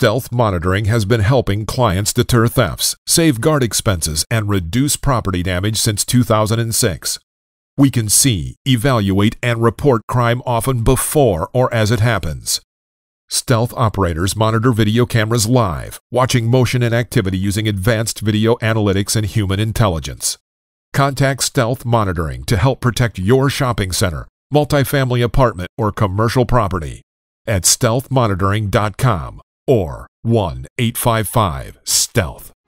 Stealth monitoring has been helping clients deter thefts, safeguard expenses, and reduce property damage since 2006. We can see, evaluate, and report crime often before or as it happens. Stealth operators monitor video cameras live, watching motion and activity using advanced video analytics and human intelligence. Contact Stealth Monitoring to help protect your shopping center, multifamily apartment, or commercial property at stealthmonitoring.com or 1 855 Stealth.